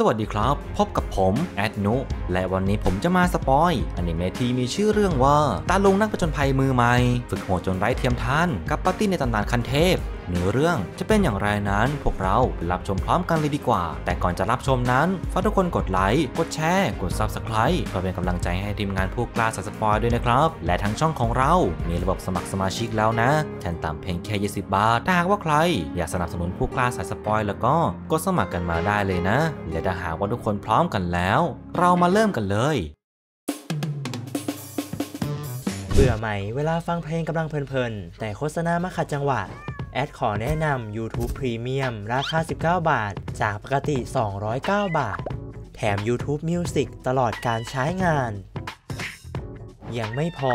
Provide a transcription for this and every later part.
สวัสดีครับ พบกับผม แอดนุ และวันนี้ผมจะมาสปอยอนิเมะที่มีชื่อเรื่องว่า ตาลุงนักประจนภัยมือใหม่ ฝึกโหดจนไร้เทียมทานกับปาร์ตี้ในตำนานคันเทพเนื้อเรื่องจะเป็นอย่างไรนั้นพวกเราไปรับชมพร้อมกันเลยดีกว่า แต่ก่อนจะรับชมนั้นฝากทุกคนกดไลค์กดแชร์กด Subscribe เพื่อเป็นกำลังใจให้ทีมงานผู้กล้าสสปอยด้วยนะครับ และทั้งช่องของเรามีระบบสมัครสมาชิกแล้วนะแทนต่ำเพียงแค่ 20 บาทถ้าหากว่าใคร อยากสนับสนุนผู้กล้าสสปอยแล้วก็ กดสมัครกันมาได้เลยนะและถ้าหากว่าทุกคนพร้อมกันแล้ว เรามาเริ่มกันเลยเบื่อไหมเวลาฟังเพลงกำลังเพลินๆแต่โฆษณามาขัดจังหวะแอดขอแนะนำ YouTube Premium ราคา 19 บาท จากปกติ 209 บาท แถม YouTube Music ตลอดการใช้งาน ยังไม่พอ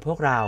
ับพวกเรา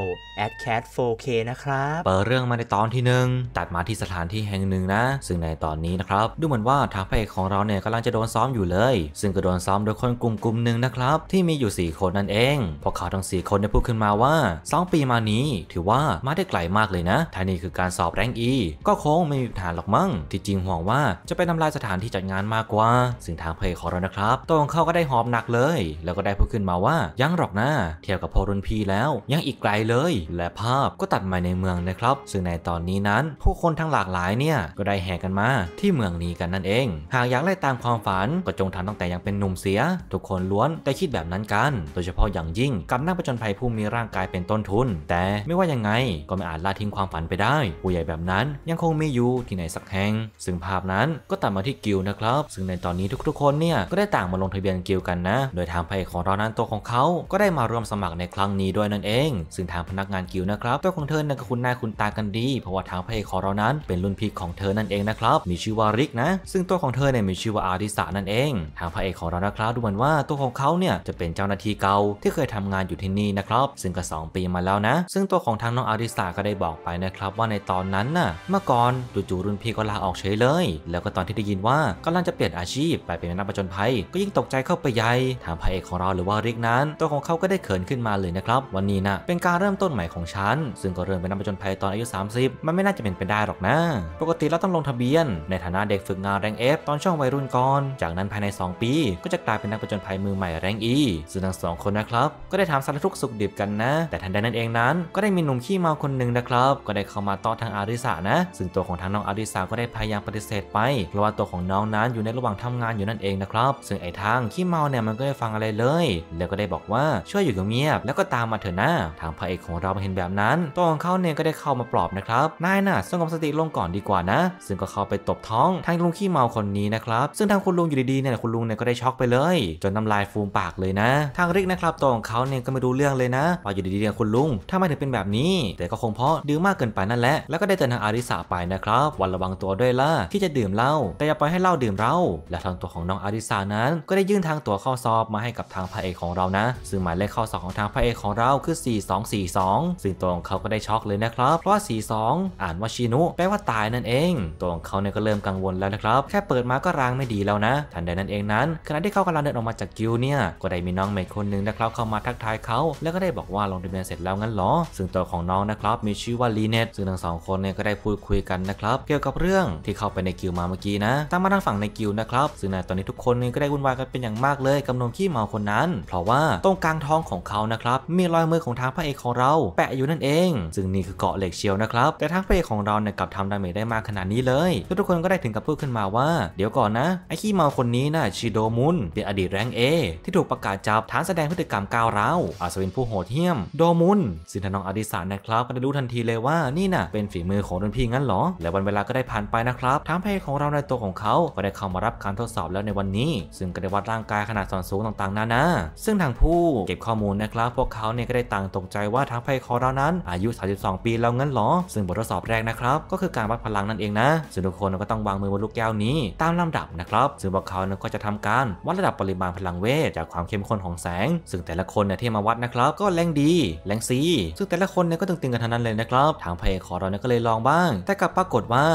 a ด cat 4k นะครับ เปิดเรื่องมาในตอนที่หนึ่งตัดมาที่สถานที่แห่งหนึ่งนะ ซึ่งในตอนนี้นะครับ ดูเหมือนว่าทางพระเอกของเราเนี่ยกำลังจะโดนซ้อมอยู่เลย ซึ่งก็โดนซ้อมโดยคนกลุ่มกลุ่มหนึ่งนะครับ ที่มีอยู่4คนนั่นเองพวกเขาทั้ง4คนได้พูดขึ้นมาว่า2ปีมานี้ถือว่ามาได้ไกลมากเลยนะท่านี้คือการสอบแรงอีก็คงไม่มีฐานหรอกมั้งที่จริงห่วงว่าจะไปทำลายสถานที่จัดงานมากกว่าซึ่งทางเพ์ของเรานะครับตรงเขาก็ได้หอบหนักเลย แล้วก็ได้พูดขึ้นมาว่ายังหรอกนะเทียบกับพอรุนพีแล้วยังอีกไกลเลย และภาพก็ตัดมาในเมืองนะครับ ซึ่งในตอนนี้นั้นผู้คนทั้งหลากหลายเนี่ยก็ได้แห่กันมาที่เมืองนี้กันนั่นเอง หากอยากไล่ตามความฝัน ก็จงทำตั้งแต่ยังเป็นหนุ่มเสีย ทุกคนล้วนได้คิดแบบนั้นกัน โดยเฉพาะอย่างยิ่งกับนักประจนภัยผู้มีร่างกายเป็นต้นทุน แต่ไม่ว่ายังไงก็ไม่อาจละทิ้งความฝันไปได้ ผู้ใหญ่แบบนั้นยังคงมีอยู่ที่ไหนสักแห่งซึ่งภาพนั้นก็ตัดมาที่กิลนะครับ ซึ่งในตอนนี้ทุกๆ คนเนี่ยก็ได้ต่างมาลงทะเบียนกิลกันนะโดยทางพระเอกของเรานั้นตัวของเขา ก็ได้มาร่วมสมัครในครั้งนี้ด้วยนั่นเองซึ่งทางพนักงานกิวนะครับ ตัวของเธอนั้นก็คุณนายคุณตากันดีเพราะว่าทางพระเอกของเรานั้น เป็นรุ่นพี่ของเธอนั่นเองนะครับ มีชื่อว่าริกนะ ซึ่งตัวของเธอเนี่ยมีชื่อว่าอาริสานั่นเองทางพระเอกของเรานะครับดูเหมือนว่าตัวของเขาเนี่ยจะเป็นเจ้าหน้าที่เก่าที่เคยทำงานอยู่ที่นี่นะครับ ซึ่งก็2ปีมาแล้วนะ ซึ่งตัวของทางน้องอาริสาก็ได้บอกไปนะครับ ว่าในตอนนั้นน่ะเมื่อก่อนจู่ๆรุ่นพี่ก็ลาออกเฉยเลย แล้วก็ตอนที่ได้ยินว่ากำลังจะเปลี่ยนอาชีพไปเป็นนักประจนภัย ก็ยิ่งตกใจเข้าไปใหญ่ทางพระเอกของเราหรือว่าริกนั้น ตัวของเขาก็ได้เขินขึ้นมาเลยนะครับ วันนี้นะเป็นการเริ่มต้นใหม่ของฉัน ซึ่งก็เริ่มเป็นนักผจญภัยตอนอายุ 30 มันไม่น่าจะเป็นไปได้หรอกนะ ปกติเราต้องลงทะเบียน ในฐานะเด็กฝึกงานแรงเอฟ ตอนช่วงวัยรุ่นก่อน จากนั้นภายใน 2 ปี ก็จะกลายเป็นนักผจญภัยมือใหม่แรงอีซึ่งทั้งสองคนนะครับ ก็ได้ถามสารทุกสุขดิบกันนะ แต่ทันใดนั้นเองนั้น ก็ได้มีหนุ่มขี้เมาคนหนึ่งนะครับ ก็ได้เข้ามาต่อทางอาริสานะซึ่งตัวของทางน้องอาริสาก็ได้พยายามปฏิเสธไปเพราะว่าตัวของน้องนั้นอยู่ในระหว่างทำงานอยู่นั่นเองนะครับ ซึ่งไอ้ทางขี้เมาเนี่ยมันก็ได้ฟังอะไรเลย แล้วก็ได้บอกว่าช่วยอยู่กับเงียบแล้วก็ตามมาเถอะนะทางพระเอกของเรามาเห็นแบบนั้นตัวของเขาเนี่ยก็ได้เข้ามาปลอบนะครับนายน่ะสงบสติลงก่อนดีกว่านะ ซึ่งก็เข้าไปตบท้อง ทางลุงขี้เมาคนนี้นะครับซึ่งทางคุณลุงอยู่ดีๆเนี่ยคุณลุงเนี่ยก็ได้ช็อกไปเลย จนน้ำลายฟูมปากเลยนะ ทางริกนะครับตัวของเขาเนี่ยก็ไม่รู้เรื่องเลยนะว่าอยู่ดีๆเนี่ยคุณลุงทำไมถึงเป็นแบบนี้ แต่ก็คงเพราะดื่มมากเกินไปนั่นแหละแล้วก็ได้เตือนทางอาริสาไปนะครับวันระวังตัวด้วยล่ะที่จะดื่มเหล้าแต่อย่าปล่อยให้เหล้าดื่มเราและทางตัวของน้องอาริสานั้น ก็ได้ยื่นทางตัวข้อสอบมาให้กับทางพระเอกของเรานะ ซึ่งหมายเลขข้อสอบของทางพระเอกของเราคือ4242ซึ่งตัวของเขาก็ได้ช็อกเลยนะครับ เพราะว่า42 อ่านว่าชินุแปลว่าตายนั่นเองตัวของเขาเนี่ยก็เริ่มกังวลแล้วนะครับ แค่เปิดมาก็รางไม่ดีแล้วนะทันใดนั้นเองนั้น ขณะที่เขากำลังเดินออกมาจากกิวเนี่ยก็ได้มีน้องเม์คนหนึ่งนะครับเข้ามาทักทายเขา แล้วก็ได้บอกว่าลงทะเบียนเสร็จแล้วงั้นหรอซึ่งตัวของน้องนะครับมีชื่อว่าลีเนตซึ่งทั้งสองคนเนี่ยก็ได้พูดคุยกันนะครับเกี่ยวกับเรื่องที่เข้าไปในกิวมาเมื่อกี้นะตามมาทางฝั่งในกิวนะครับซึ่งในตอนนี้ทุกคนก็ได้วุ่นวายกันเป็นอย่างมากเลยกันขี้เมาคนนั้น เพราะว่าตรงกลางท้องของเขานะครับมีรอยมือของทางพระเอกของเราแปะอยู่นั่นเอง ซึ่งนี่คือเกาะเหล็กเชียวนะครับ แต่ทั้งพระเอกของเราเนี่ยกลับทำดาเมจได้มากขนาดนี้เลยทุกคนก็ได้ถึงกับพูดขึ้นมาว่า เดี๋ยวก่อนนะ ไอ้ขี้เมาคนนี้นะ่ะชิโดมุนเป็นอดีตแรงเอที่ถูกประกาศจับฐานแสดงพฤติกรรมก้าวร้าวอาสวินผู้โหดเหี้ยมโดมุนซึ่งทานองอดีสานนะครับก็ได้รู้ทันทีเลยว่านี่น่ะเป็นฝีมือของรุ่นพี่งั้นหรอและวันเวลาก็ได้ผ่านไปนะครับทั้งพระเอกของเราในตัวของเขาก็ได้เข้ามารับการทดสอบแล้วในวันนี้ ซึ่งก็ได้วัดร่างกายขนาดส่วนสูงต่างๆนานาซึ่งทางผู้เก็บข้อมูลนะครับ พวกเขาเนี่ยก็ได้ต่างตกใจว่าทางไพคอเรานั้น อายุ32ปีแล้วงั้นหรอ ซึ่งบททดสอบแรกนะครับก็คือการวัดพลังนั่นเองนะซึ่งทุกคนก็ต้องวางมือบนลูกแก้วนี้ตามลำดับนะครับ ซึ่งพวกเขาก็จะทำการวัดระดับปริมาณพลังเวทจากความเข้มข้นของแสง ซึ่งแต่ละคนเนี่ยที่มาวัดนะครับก็แรงดีแรงซีซึ่งแต่ละคนเนี่ยก็ตึงๆกันทั้งนั้นเลยนะครับ ทางไพคอราเนก็เลยลองบ้าง แต่กลับปรากฏว่า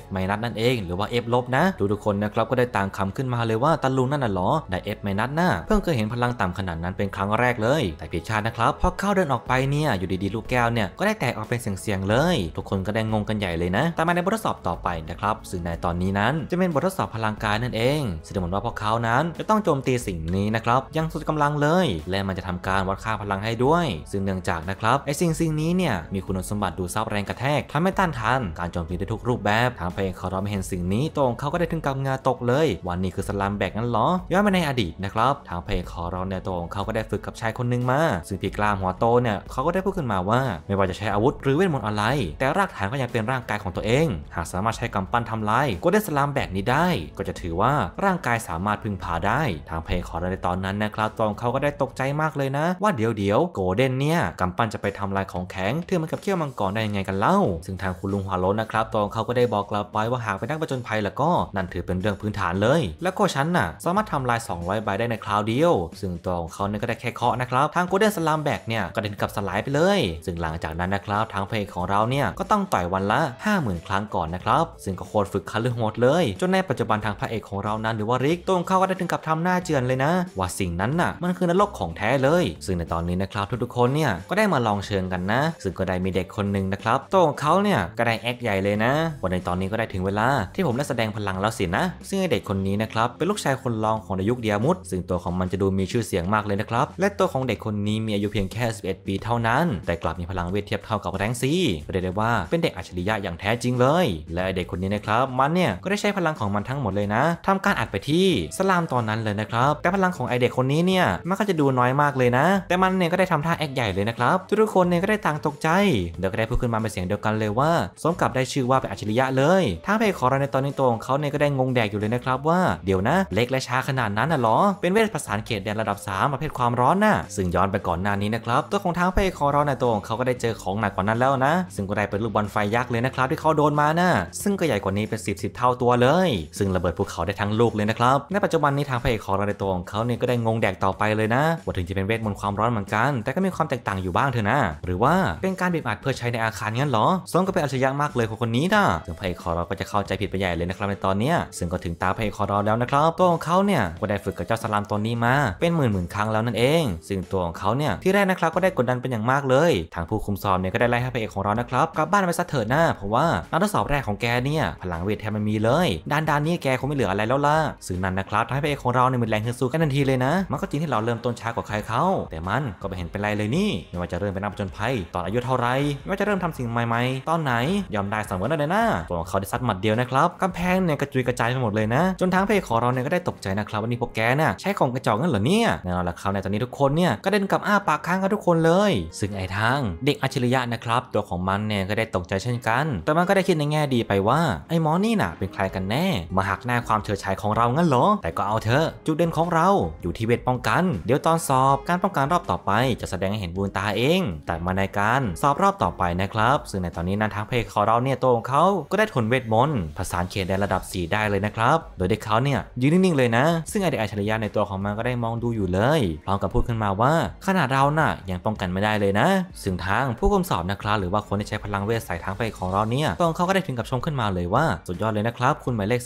F ไมนัสนั่นเอง หรือว่า F ลบนะทุกคนนะครับก็ได้ต่างคำขึ้นมาเลยว่าตะลุงนั่นน่ะหรอได้ F ไมนัสนะเพิ่งเคยเห็นพลังต่ำขนาดนั้นเป็นครั้งแรกเลยแต่ผิดชาตินะครับพอเข้าเดินออกไปเนี่ยอยู่ดีๆลูกแก้วเนี่ยก็ได้แตกออกเป็นเสียงๆเลย ทุกคนก็ได้งงกันใหญ่เลยนะแต่มาในบททดสอบต่อไปนะครับซึ่งในตอนนี้นั้นจะเป็นบททดสอบพลังกายนั่นเองแสดงว่าพวกเขานั้น จะต้องโจมตีสิ่งนี้นะครับยังสุดกำลังเลย และมันจะทำการวัดค่าพลังให้ด้วย ซึ่งเนื่องจากนะครับไอ้สิ่งสิ่งนี้เนี่ยมีคุณสมบัติดูซับแรงกระแทกทำให้ต้านทานการโจมตีได้ทุกรูปแบบ ทางเพลงเขาเราไม่เห็นสิ่งนี้ตรงเขาก็ได้ถึงกับงาตกเลยวันนี้คือสลัมแบกนั้นหรอย้อนไปในอดีตนะครับทางเพลงขาเราเนี่ยตรงเขาก็ได้ฝึกกับชายคนนึงมาซึ่งพี่กล้ามหัวโตเนี่ยเขาก็ได้พูดขึ้นมาว่าไม่ว่าจะใช้อาวุธหรือเวทมนต์อะไร แต่รากฐานก็ยังเป็นร่างกายของตัวเอง หากสามารถใช้กำปั้นทำลายก็ได้สลามแบบนี้ได้ ก็จะถือว่าร่างกายสามารถพึ่งพาได้ ทางเพลงขอในตอนนั้นนะครับตองเขาก็ได้ตกใจมากเลยนะ ว่าเดี๋ยวเดี๋ยวโกเด้นเนี่ย กำปั้นจะไปทำลายของแข็งเทือมันกับเขี้ยวมังกรได้ยังไงกันเล่า ซึ่งทางคุณลุงฮาโลนะครับตองเขาก็ได้บอกกลับไปว่าหากเป็นนักประจนภัยแล้วก็นั่นถือเป็นเรื่องพื้นฐานเลย แล้วก็ฉันน่ะสามารถทำลาย200ใบได้ในคราวเดียวซึ่งตองเขาเนี่ยก็ได้แค่เคาะนะครับทางโกเด้นสลามแบกเนี่ยก็ไเด็นกับสลายไปเลย ซึ่งหลังจากนั้นนะครับทางเพลงของเราเนี่ยก็ต้องต่อยวันละ 50,000 ครั้งก่อนนะครับซึ่งก็โคตรฝึกคันเรื่องโหดเลยจนในปัจจุบันทางพระเอกของเรานั้นหรือว่าริกตรงเขาก็ได้ถึงกับทำหน้าเจือนเลยนะ ว่าสิ่งนั้นน่ะมันคือนรกของแท้เลย ซึ่งในตอนนี้นะครับทุกๆ คนเนี่ยก็ได้มาลองเชิงกันนะ ซึ่งก็ได้มีเด็กคนหนึ่งนะครับตรงเขาเนี่ยก็ได้แอคใหญ่เลยนะวันในตอนนี้ก็ได้ถึงเวลา ที่ผมได้แสดงพลังแล้วสินะ ซึ่งเด็กคนนี้นะครับเป็นลูกชายคนรองของนายุคเดียมุตซึ่งตัวของมันจะดูมีชื่อเสียงมากเลยนะครับ และตัวของเด็กคนนี้มีอายุเพียงแค่7ปีเท่านั้น แต่กลับมีพลังเวทเทียบเท่ากับแรงซีเรียกได้ว่าเป็นเด็กอัจฉริยะอย่างแท้จริงเลย และเด็กคนนี้นะครับ มันเนี่ยก็ได้ใช้พลังของมันทั้งหมดเลยนะ ทำการอัดไปที่สลามตอนนั้นเลยนะครับ แต่พลังของไอเด็กคนนี้เนี่ย มันก็จะดูน้อยมากเลยนะ แต่มันเนี่ยก็ได้ทำท่าแอคใหญ่เลยนะครับ ทุกคนเนี่ยก็ได้ต่างตกใจ เด็วก็ได้พูดขึ้นมาเป็นเสียงเดียวกันเลยว่า สมกับได้ชื่อว่าเป็นอัจฉริยะเลย ถ้าเพขอเราในตอนนี้ตรงเขาเนี่ยก็ได้งงแดกอยู่เลยนะครับ ว่า เดี๋ยวนะ เล็กและช้าขนาดนั้นน่ะหรอเป็นเวทภาษาเขตแดนระดับ3ประเภทความร้อนน่ะซึ่งย้อนไปก่อนหน้านี้นะครับตัวขของทางพระเอกของเราในตัวของเขาก็ได้เจอของหนักกว่านั้นแล้วนะซึ่งก็ได้เป็นลูกบอลไฟยักษ์เลยนะครับที่เขาโดนมานะซึ่งก็ใหญ่กว่านี้เป็น 10ิบเท่าตัวเลย ซึ่งระเบิดภูเขาได้ทั้งลูกเลยนะครับ ในปัจจุบันนี้ทางพระเอกของเราในตัวของเขาเนี่ยก็ได้งงแดกต่อไปเลยนะว่าถึงจะเป็นเวทมนต์ความร้อนเหมือนกัน แต่ก็มีความแตกต่างอยู่บ้างเถอะนะ หรือว่าเป็นการบีบอัดเพื่อใช้ในอาคารงั้นหรอ่งก็เป็นอัจฉริยะมากเลยคนคนนี้นะซึ่งพระเอกของเราก็จะเข้าใจผิดไปใหญ่เลยนะครับในตอนนี้ซึ่งก็ถึงตาพระเอกของเราแล้วนะครับ ตัวของเขาเนี่ยก็ได้ฝึกกับเจ้าสลามตัวนี้มาเป็นหมื่นหมื่นครั้งแล้วนั่นเอง ซึ่งตัวของเขาเนี่ยที่แรกนะครับก็ได้กดดันเป็นอย่างมากเลย ทางผู้คุมสอบเนี่ย ก็ได้ไล่ให้พระเอกของเรานะครับกลับบ้านไปซะเถิดหน้า เพราะว่าการทดสอบแรกของแกเนี่ย พลังเวทแทบไม่มีเลยด้านด้านนี้แกคงไม่เหลืออะไรแล้วล่ะสื่อนั้นนะครับทำให้พระเอกของเราเนี่ยมีแรงฮึดสู้กันทันทีเลยนะมันก็จริงที่เราเริ่มต้นช้ากว่าใครเขา แต่มันก็ไม่เห็นเป็นไรเลยนี่ไม่ว่าจะเริ่มเป็นนักผจญภัยตอนอายุเท่าไรไม่ว่าจะเริ่มทำสิ่งใหม่ๆตอนไหนยอมได้เสมอเลยนะตัวของเขาได้ซัดหมัดเดียวนะครับกำแพงเนี่ยกระจุยกระจายไปหมดเลยนะ จนทางเพกของเราเนี่ยก็ได้ตกใจนะครับวันนี้พวกแกน่ยใช้ของกระจอกงั้นเหรอเนี่ยแน่นอนละครับในตอนนี้ทุกคนเนี่ยก็เด่นกับอ้าปากค้างกันทุกคนลยซึ่งไอ้ทางเด็กอัจฉริยะนะครับตัวของมันเนี่ยก็ได้ตกใจเช่นกันแต่มันก็ได้คิดในแง่ดีไปว่าไอ้หมอนี่น่ะเป็นใครกันแน่มาหักหน้าความเฉยชายของเรางั้นเหรอแต่ก็เอาเถอะจุดเด่นของเราอยู่ที่เวทป้องกัน เดี๋ยวตอนสอบการป้องกันรอบต่อไป จะแสดงให้เห็นบูนตาเองแต่มาในการสอบรอบต่อไปนะครับซึ่งในตอนนี้นันท้งเพคของเราเนี่ยตัวของเขาก็ได้ทนเวทมนต์ภาษาเขตในระดับ4ได้เลยนะครับโดยเด็กเขาเนี่ยยืนนิ่งๆเลยนะซึ่งไอเด็กอัจฉริยะในตัวของมันก็ได้มองดูอยู่เลยพร้อมกับพูดขึ้นมาว่า ขนาดเราน่ะยังป้องกันไม่ได้เลยนะ ซึ่งทางผู้คุมสอบนะครับ หรือว่าคนที่ใช้พลังเวทสายทางไปของเราเนี่ยตองเขาก็ได้ถึงกับชมขึ้นมาเลยว่า สุดยอดเลยนะครับ คุณหมายเลข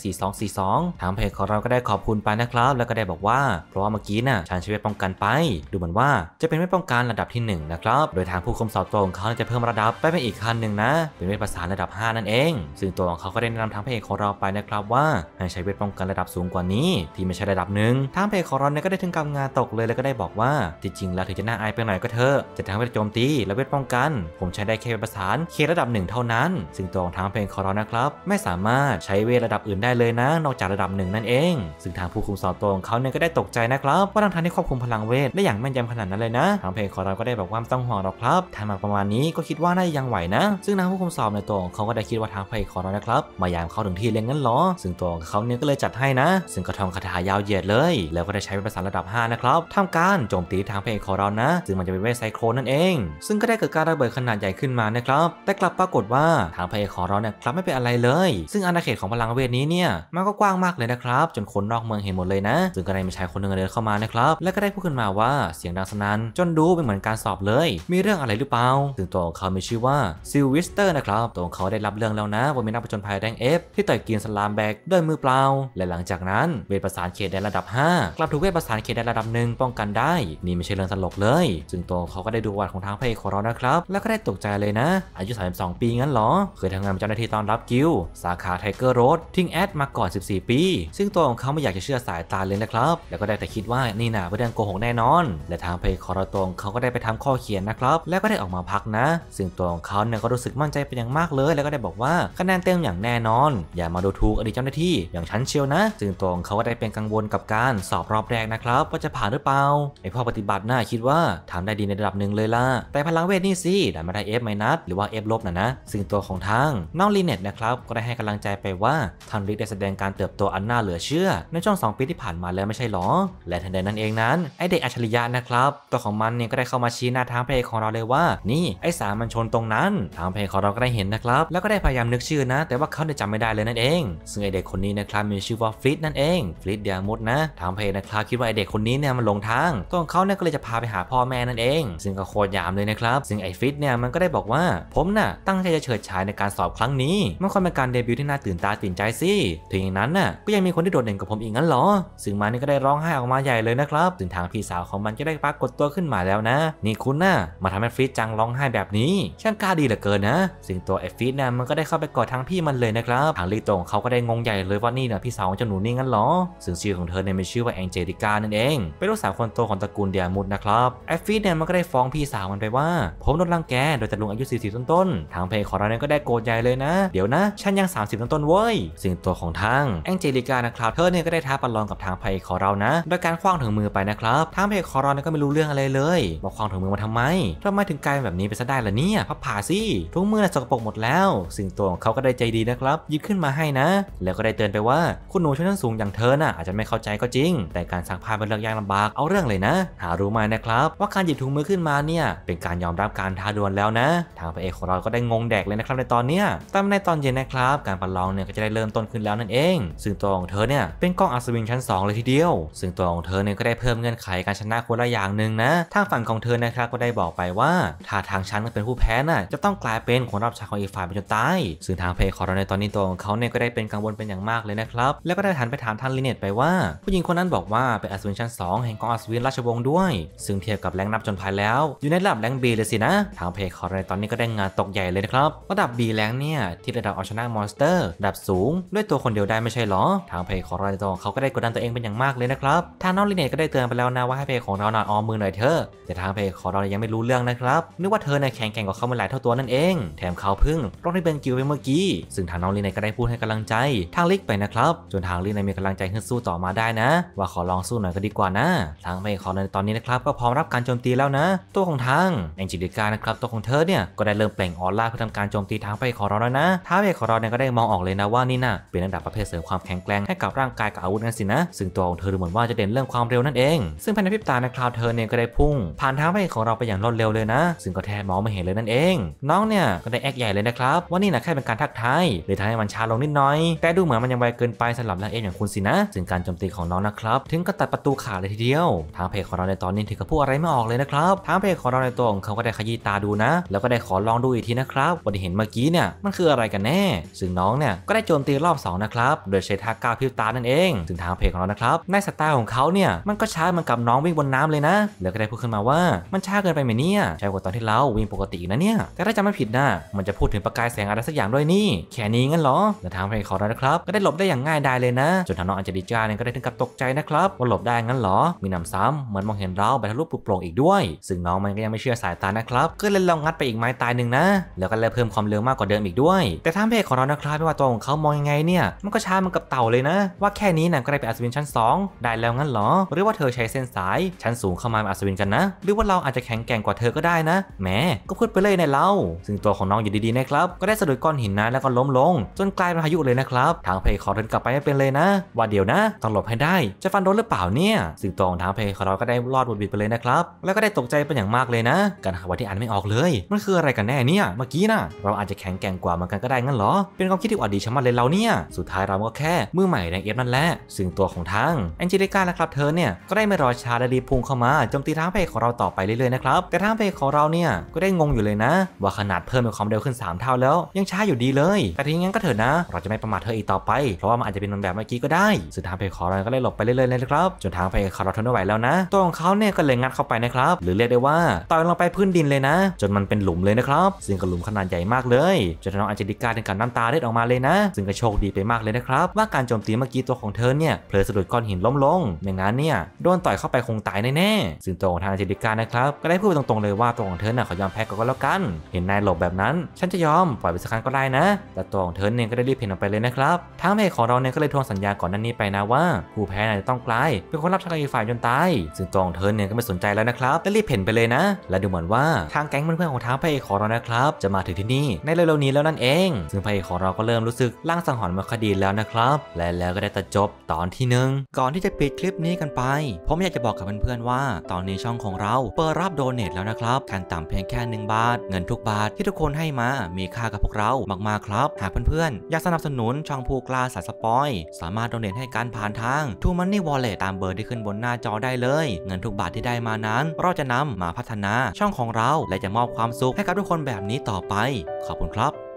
4242ทางเพจของเราก็ได้ขอบคุณไปนะครับ แล้วก็ได้บอกว่า เพราะว่าเมื่อกี้น่ะชันชีวิตป้องกันไป ดูเหมือนว่าจะเป็นเวทป้องกันระดับที่1นะครับโดยทางผู้คุมสอบตัวของเขาจะเพิ่มระดับไปเป็นอีกขั้นหนึ่งนะเป็นเวทประสานระดับ 5 นั่นเอง ซึ่งตัวของเขาก็ได้แนะนำทางเพจของเราไปนะครับ ว่าให้ใช้เวทป้องกันระดับสูงกว่านี้ ที่ไม่ใช่ระดับหนึ่งทางเพจของเราเนี่ยก็ได้ถึงกับงานตกเลยแล้วก็ได้บอกว่าจริงๆ แล้วถึงจะน่าอายไปหน่อยก็เถอะอ์จะทั้งเวทโจมตีและเวทป้องกัน ผมใช้ได้แค่เวทประสานเคระดับหนึ่งเท่านั้นซึ่งตัวของทางเพลงคอร์นะครับ ไม่สามารถใช้เวทระดับอื่นได้เลยนะ นอกจากระดับหนึ่งนั่นเอง ซึ่งทางผู้คุมสอบตัวของเขาเนี่ยก็ได้ตกใจนะครับว่าทางทางได้ควบคุมพลังเวทได้อย่างแม่นยำขนาดนั้นเลยนะ ทางเพลงคอร์รก็ได้บอกว่าต้องห่วงหรอกครับทำมาประมาณนี้ก็คิดว่าน่าจะยังไหวนะ ซึ่งทางผู้คุมสอบในตัวของเขาก็ได้คิดว่าทางเพลงคอร์นะครับมายามเขาถึงที่เลยงั้นหรอซึ่งตัวของเขาเนี่ยก็เลยจัดให้นะ ซึ่งกระทองคาถายาวเหยียดเลย แล้วก็ได้ใช้เป็นภาษาระดับ5นะครับทำการโจมตีทางเพลงคอร์นะ ซึ่งมันจะเป็นเวทไซโครนนั่นเอง ซึ่งก็ได้เกิดการระเบิดขนาดใหญ่ขึ้นมานะครับ แต่กลับปรากฏว่าทางพระเอกของเราเนี่ยกลับไม่เป็นอะไรเลย ซึ่งอาณาเขตของพลังเวทนี้เนี่ยมันก็กว้างมากเลยนะครับ จนคนนอกเมืองเห็นหมดเลยนะซึ่งก็ได้มีชายคนหนึ่งเดินเข้ามานะครับ และก็ได้พูดขึ้นมาว่าเสียงดังสนั่นจนดูเป็นเหมือนการสอบเลย มีเรื่องอะไรหรือเปล่า ซึ่งตัวของเขามีชื่อว่าซิลวิสเตอร์นะครับตัวของเขาได้รับเรื่องแล้วนะว่ามีนักผจญภัยแดงเอฟที่ต่อยกินสลามแบกด้วยมือเปล่าและหลังจากนั้นเวทประสานเขตแดนระดับ5กลับถูกเวทประสานเขตไดระดับหนึ่งป้องกันได้นี่ไม่ใช่เรื่องตลกเลยซึงตัวเขาก็ได้ดูวัดของทางพระเอกของเรานะครับ แล้วก็ได้ตกใจเลยนะ อายุ 32 ปีงั้นหรอเคยทำงานเป็นเจ้าหน้าที่ต้อนรับกิลสาขาไทเกอร์โรดทิ้งแอดมาก่อน 14 ปี ซึ่งตัวของเขาไม่อยากจะเชื่อสายตาเลยนะครับ แล้วก็ได้แต่คิดว่านี่น่ะเป็นเรื่องโกหกแน่นอน และทางพระเอกของเราตรงเขาก็ได้ไปทำข้อเขียนนะครับแล้วก็ได้ออกมาพักนะ ซึ่งตัวของเขาเนี่ยก็รู้สึกมั่นใจเป็นอย่างมากเลย แล้วก็ได้บอกว่าคะแนนเต็มอย่างแน่นอน อย่ามาดูถูกอดีตเจ้าหน้าที่อย่างฉันเชียวนะ ซึ่งตัวของเขาก็ได้เป็นกังวลกับการสอบรอบแรกนะครับว่าจะผ่านหรือเปล่าไอพ่อปฏิบัติหน้าคิดว่าทำได้ดีในระดับหนึ่งเลยล่ะ แต่พลังเวทนี่สิดันมาได้ฟไมนัสหรือว่าเอฟลบนะนะ ซึ่งตัวของทางน้องลีเน็ตนะครับ ก็ได้ให้กำลังใจไปว่าทันริกได้แสดงการเติบโตอันน่าเหลือเชื่อ ในช่วง2ปีที่ผ่านมาแล้วไม่ใช่หรอ และทันใดนั้นเองนั้นไอเด็กอัจฉริยะนะครับ ตัวของมันเนี่ย ก็ได้เข้ามาชี้หน้าทางเพลงของเราเลยว่า นี่ไอสามัญชนตรงนั้นทางเพลงของเราก็ได้เห็นนะครับแล้วก็ได้พยายามนึกชื่อนะ แต่ว่าเขาได้จำไม่ได้เลยนั่นเอง ซึ่งไอเด็กคนนี้นะครับมีชื่อว่าฟลิตนั่นเองฟลิตเดียมุดนะทางเพลนะครับคิดว่าไอเด็กคนนี้เนี่ยมันหลงทางตัวของเขาเนี่ยก็เลยจะพาไปหาพ่อแม่นั่นเองซึ่งก็โคตรยามเลยนะครับ ซึ่งไอฟิตเนี่ยมันก็ได้บอกว่าผมน่ะตั้งใจจะเฉิดฉายในการสอบครั้งนี้มันควรเป็นการเดบิวต์ที่น่าตื่นตาตื่นใจสิถึงอย่างนั้นน่ะก็ยังมีคนที่โดดเด่นกว่าผมอีกงั้นหรอ ซึ่งมันนี่ก็ได้ร้องไห้ออกมาใหญ่เลยนะครับถึงทางพี่สาวของมันก็ได้ปรากฏตัวขึ้นมาแล้วนะนี่คุณน่ะมาทำให้ฟิตจังร้องไห้แบบนี้ช่างกล้าดีเหลือเกินนะซึ่งตัวไอฟิตนี่ยมันก็ได้เข้าไปกอดทางพี่มันเลยนะครับทางลีตงเขาก็ได้งงใหญ่เลยว่านี่น่ะพี่สาวของเจ้าหนูนี่งั้นหรอซึ่งชื่อของเธอเนี่ยมีชื่อว่าแองเจลิกานั่นเองเป็นลูกสาวคนโตของตระกูลเดียมุดนะครับไอฟิตเนี่ยมันก็ไได้ฟ้องพี่สาวมันไปว่า ผมโดนรังแกโดยจัดลุงอายุ40ต้นๆทางเพจของเราเนี่ยก็ได้โกรธใหญ่เลยนะ เดี๋ยวนะฉันยัง 30ต้นๆเว้ยสิ่งตัวของทางแองเจลิกานะครับเธอเนี่ยก็ได้ท้าประลองกับทางเพจของเรานะ โดยการคว้างถึงมือไปนะครับทางเพจของเราเนี่ยก็ไม่รู้เรื่องอะไรเลยมาคว้างถึงมือมาทำไมทำไมถึงกลายเป็นแบบนี้ไปซะได้ล่ะเนี่ยพับผ่าสิทุกมือสกปรกหมดแล้ว สิ่งตัวของเขาก็ได้ใจดีนะครับยิบขึ้นมาให้นะ แล้วก็ได้เตือนไปว่าคุณหนูชั้นสูงอย่างเธอน่ะอาจจะไม่เข้าใจก็จริง แต่การสักผ้าเป็นเรื่องยากลำบากเอาเรื่องเลยนะ หารู้ไหมนะครับ ว่าการหยิบถุงมือขึ้นมาเนี่ยเป็นการยอมรับการท้าดวลแล้วนะทางพระเอกของเราก็ได้งงแดกเลยนะครับในตอนเนี้ยตามในตอนเย็นนะครับ การประลองเนี่ยก็จะได้เริ่มต้นขึ้นแล้วนั่นเอง ซึ่งตัวของเธอเนี่ยเป็นกองอัศวินชั้น2เลยทีเดียว ซึ่งตัวของเธอเนี่ยก็ได้เพิ่มเงื่อนไขการชนะคนละอย่างหนึ่งนะทางฝั่งของเธอนะครับก็ได้บอกไปว่าถ้าทางชั้นเป็นผู้แพ้น่ะจะต้องกลายเป็นคนรับใช้ของอีกฝ่ายไปจนตายซึ่งทางเพลของเราในตอนนี้ตัวของเขาเนี่ยก็ได้เป็นกังวลเป็นอย่างมากเลยนะครับแล้วก็ได้หันไปถามท่านลิเนตไปว่า ผู้หญิงคนนั้นบอกว่าเป็นอัศวินชั้น2แห่งกองอัศวินราชวงศ์ด้วยซึ่งเทียบกับแรงนับจนภายแล้วอยู่ในระดับแรงบีเลยสินะ ทางเพจคอร์ในตอนนี้ก็ได้งานตกใหญ่เลยนะครับระดับบีแรงเนี่ยที่ระดับเอาชนะมอนสเตอร์ระดับสูง ด้วยตัวคนเดียวได้ไม่ใช่หรอ ทางเพจคอร์ในตอนเขาก็ได้กดดันตัวเองเป็นอย่างมากเลยนะครับ ทางน้องลินเนตก็ได้เตือนไปแล้วนะว่าให้เพจของเราหน่อยออมมือหน่อยเถอะแต่ทางเพจคองเรายังไม่รู้เรื่องนะครับนึกว่าเธอเนี่ยแข่งแข่งกับเขามาหลายเท่าตัวนั่นเอง แถมเขาพึ่งรองใี่เบนกิวไปเมื่อกี้ ซึ่งทางน้องลินเนตก็ได้พูดให้กำลังใจ ทางลิกไปนะครับจนทางลินเนตมีกำลังใจให้สู้ต่อมาได้นะ ว่าขอลองสู้หน่อยก็ดีกว่านะทางเพจคอร์ในตอนนี้นะครับก็พร้อมรับการโจมตีแล้วนะะตัวของทางแองจิลิกานะครับตัวของเธอเนี่ยก็ได้เริ่มเปล่งออร่าเพื่อทำการโจมตีทางไปขอร้รนแล้วนะท้าไปขอร้รนเนี่ยก็ได้มองออกเลยนะว่านี่นะ่ะเป็นระดับประเภทเสริมความแข็งแกร่งให้กับร่างกายกับอาวุธนั่นสินะ ซึ่งตัวของเธอดูเหมือนว่าจะเด่นเรื่องความเร็วนั่นเอง ซึ่งภายในพริบตานะคราวเธอเนี่ยก็ได้พุ่งผ่านทางไปของเราไปอย่างรวดเร็วเลยนะ ซึ่งก็แทบมองไม่เห็นเลยนั่นเอง น้องเนี่ยก็ได้แอกใหญ่เลยนะครับ ว่านี่นะแค่เป็นการทักทายหรือทำให้มันช้าลงนิดน้อย แต่ดูเหมือนมันยังไวเกินไปสำหรับนางเอกอย่างคุณสินะซึ่งการโจมตีของน้องนะครับ ถึงกับตัดประตูขาดเลยทีเดียว ทางเพจของเราในตอนนี้ถึงกับพูดอะไรไม่ออกเลยนะครัทั้งเพลงของเราในตัวของเขาก็ได้ขยี้ตาดูนะ แล้วก็ได้ขอลองดูอีกทีนะครับวันที่เห็นเมื่อกี้เนี่ยมันคืออะไรกันแน่ ซึ่งน้องเนี่ยก็ได้โจมตีรอบ2นะครับโดยใช้ท่าก้าวพิวตานั่นเอง ถึงทางเพลงของเรานะครับในสไตล์ของเขาเนี่ยมันก็ช้าเหมือนกับน้องวิ่งบนน้ำเลยนะแล้วก็ได้พูดขึ้นมาว่า มันช้าเกินไปไหมเนี่ยช้ากว่าตอนที่เราวิ่งปกตินะเนี่ยแต่ถ้าจำไม่ผิดนะ มันจะพูดถึงประกายแสงอะไรสักอย่างด้วยนี่แค่นี้งั้นเหรอแต่ทางเพลงของเรานะครับก็ได้หลบได้อย่างง่ายดายเลยนะจนทางน้องอัญเจลีจ้าเนี่ยก็ได้ถึงกับตกใจนะครับ ว่าหลบได้งั้นเหรอมีนำซ้ำเหมือนมองเห็นเราไปทะลุปลุกโปร่งอีกด้วยซึ่งน้องมันก็ยังไม่เชื่อสายตานะครับ ก็เลยลองงัดไปอีกไม้ตายหนึ่งนะ แล้วก็เลยเพิ่มความเร็วมากกว่าเดิมอีกด้วย แต่ทาเพจของเรานะครับไม่ว่าตัวของเขามองยังไงเนี่ย มันก็ช้ามันกับเต่าเลยนะ ว่าแค่นี้นะก็ได้ไปอัศวินชั้น2ได้แล้วงั้นหรอ หรือว่าเธอใช้เส้นสายชั้นสูงเข้ามาอัศวินกันนะ หรือว่าเราอาจจะแข็งแกร่งกว่าเธอก็ได้นะแหมก็พูดไปเลยในเราซึ่งตัวของน้องอยู่ดีๆนะครับก็ได้สะดุดก้อนหินนะแล้วก็ล้มลง จนกลายเป็นพายุเลยนะครับทางเพจขอเดินกลับไปไม่เป็นเลยนะว่าเดี๋ยวนะต้องหลบให้ได้จะฟันโดนหรือเปล่าเนี่ยซึ่งตัวของทางเพจของเราก็ได้รอดบุดบิดไปเลยนะครับแล้วก็ได้ตกใจเป็นอย่างมากเลยนะการหาวันที่อ่านไม่ออกเลยมันคืออะไรกันแน่เนี่ย เมื่อกี้นะ่ะเราอาจจะแข็งแกร่งกว่ามันกันก็ได้งั้นเหรอ เป็นความคิดที่อดดีชะมัดเลยเราเนี่ยสุดท้ายเราก็แค่มือใหม่ในเอฟนั่นแหละซึ่งตัวของทางแองเจลิก้านะครับเธอเนี่ยก็ได้ไม่รอช้าดละรีพุ่งเข้ามาโจมตีทางเพจของเราต่อไปเรื่อยๆนะครับแต่ทางเพจของเราเนี่ยก็ได้งงอยู่เลยนะ ว่าขนาดเพิ่มเป็นความเร็วขึ้น 3 เท่าแล้ว ยังช้าอยู่ดีเลย แต่ทีนี้งั้นก็เถอะนะ เราจะไม่ประมาทเธออีกต่อไป เพราะว่ามันอาจจะเป็นแบบเมื่อกี้ก็ได้สุดทางเพของเราก็เลยหลบไปเรื่อยๆเลยครับจนทางเพของเราทนไม่ไหวแล้วนะตัวของเขาเนี่ยก็เลยงัดเข้าไปนะครับหรือรียกได้ว่าต่อยลงไปพื้นดินเลยนะ จนมันเป็นหลุมเลยนะครับซึ่งก็หลุมขนาดใหญ่มากเลย จนน้องอันเจลิกาถึงกับน้ำตาเล็ดออกมาเลยนะ ซึ่งก็โชคดีไปมากเลยนะครับ ว่าการโจมตีเมื่อกี้ตัวของเธอเนี่ย เพลสะดุดก้อนหินล้มลงไม่งั้นเนี่ยโดนต่อยเข้าไปคงตายแน่แน่ ซึ่งตัวของทางอันเจลิกานะครับก็ได้พูดตรงๆเลยว่าตัวของเธอน่ะขอยอมแพ้ก็แล้วกัน เห็นนายหลบแบบนั้นฉันจะยอมปล่อยไปสักครั้งก็ได้นะ แต่ตัวของเธอเนี่ยก็ได้รีบเพ่นออกไปเลยนะครับทางเพจของเราเนี่ยก็เลยทวงสัญญาก่อนนั้นนี้ไปนะ ว่าผู้แพ้น่ะจะต้องกลายเป็นคนรับอีกฝ่ายจนตายซึ่งตัวของเธอเนี่ยก็ไม่สนใจแล้วนะครับและรีบเ่นไปเลยนะและดูเหมือนว่าทางแก๊งเพื่อนๆของทางพระเอกของเรานะครับ จะมาถึงที่นี่ในเร็วๆนี้แล้วนั่นเองซึ่งพระเอกของเราก็เริ่มรู้สึกล่างสังหรณ์มาคดีแล้วนะครับ และแล้วก็ได้ตัดจบตอนที่หนึ่งก่อนที่จะปิดคลิปนี้กันไป ผมอยากจะบอกกับเพื่อนๆว่าตอนนี้ช่องของเราเปิดรับโดเนทแล้วนะครับขั้นต่ำเพียงแค่1บาท เงินทุกบาทที่ทุกคนให้มามีค่ากับพวกเรามากๆครับ หากเพื่อนๆอยากสนับสนุนช่องผู้กล้าสายสปอยสามารถโดเนทให้การผ่านทางทูมันนี่วอลเล็ตตามเบอร์ที่ขึ้นบนหน้าจอได้เลย เงินทุกบาทที่ได้มานั้นเราจะนำำมาพัฒนาช่องของเราและจะมอบความสุขให้กับทุกคนแบบนี้ต่อไป ขอบคุณครับ